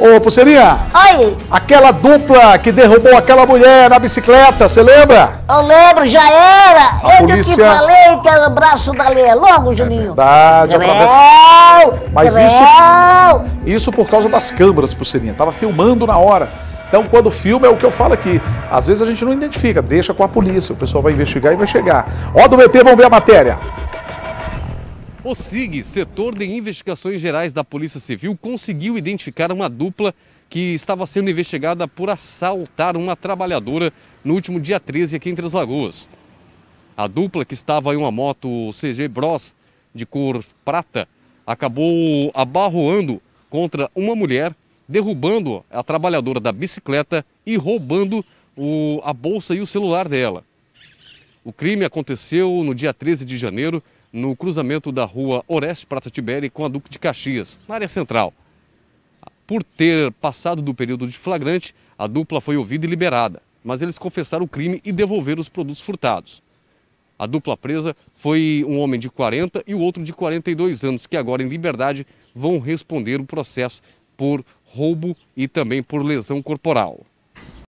Ô, Pulseirinha. Oi. Aquela dupla que derrubou aquela mulher na bicicleta, você lembra? Eu lembro, já era. A Eu polícia... que falei que era o braço da lei logo Juninho. É verdade, através... Mas isso, isso por causa das câmeras, Pulseirinha. Tava filmando na hora. Então, quando filma, é o que eu falo aqui. Às vezes a gente não identifica, deixa com a polícia, o pessoal vai investigar e vai chegar. Ó, do BT, vamos ver a matéria. O SIG, setor de investigações gerais da Polícia Civil, conseguiu identificar uma dupla que estava sendo investigada por assaltar uma trabalhadora no último dia 13 aqui em Três Lagoas. A dupla, que estava em uma moto CG Bros de cor prata, acabou abarroando contra uma mulher, derrubando a trabalhadora da bicicleta e roubando o, a bolsa e o celular dela. O crime aconteceu no dia 13 de janeiro, no cruzamento da rua Oreste Prata Tibere com a Duque de Caxias, na área central. Por ter passado do período de flagrante, a dupla foi ouvida e liberada, mas eles confessaram o crime e devolveram os produtos furtados. A dupla presa foi um homem de 40 e o outro de 42 anos, que agora em liberdade vão responder o processo por roubo e também por lesão corporal.